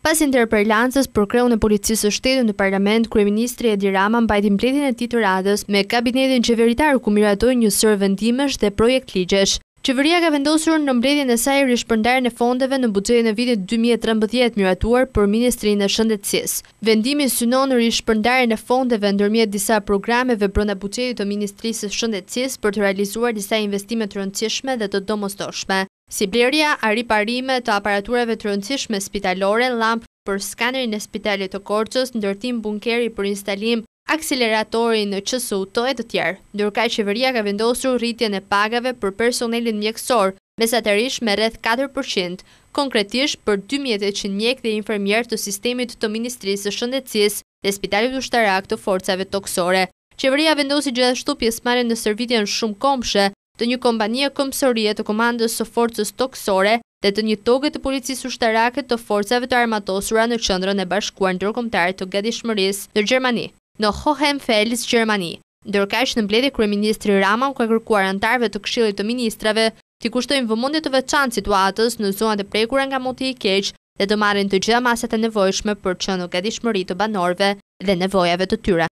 Pas interpellancës për kreu në policisë shtetën në parlament, Kryeministri Edi Rama mbajti mbletin e titur adës me kabinetin qeveritar ku miratoj një sërë vendimesh dhe projekt ligjesh. Qeveria ka vendosur në mbledin e saj rishpërndarën e fondeve në budgetin e vitit 2013 miratuar për Ministrinë e Shëndetsis. Vendimi synon në e fondeve ndërmjet disa programeve në budgetit të Ministrisë Shëndetsis për të realizuar disa investimet rëndësishme dhe të domostoshme. Si blerja, a riparime të aparaturave të rëndësishme spitalore, lampë për skanerin e spitalit të korqës, ndërtim bunkeri për instalim, akseleratorin në qësu të e të tjerë. Ndërka qeveria ka vendosur rritjen e pagave për personelin mjekësor, mesatërish me rreth 4%, konkretisht për 2100 mjek dhe infermjer të sistemit të Ministrisë të Shëndecis dhe Spitalit Ushtarak të forcave toksore. Qeveria vendosi gjithashtu pjesmarin në servitjen shumë kompshe, të një kompanie këmsorie të komandës së forcës toksore dhe të një toge të policisë ushtarake të forcave të armatosura në qëndrën e bashkuar në dërkomtarë të shmëris në Gjermani, në Hohenfels, Gjermani. ishë në mbledi kërëministri Rama u ka kërkuar antarve të këshilit të ministrave të kushtojnë vëmundit të veçanë situatës në zonat e prekura nga moti i keqë dhe të marrin të gjitha masat e nevojshme për që në gëdishmëri të banorve dhe nevojave të tyre.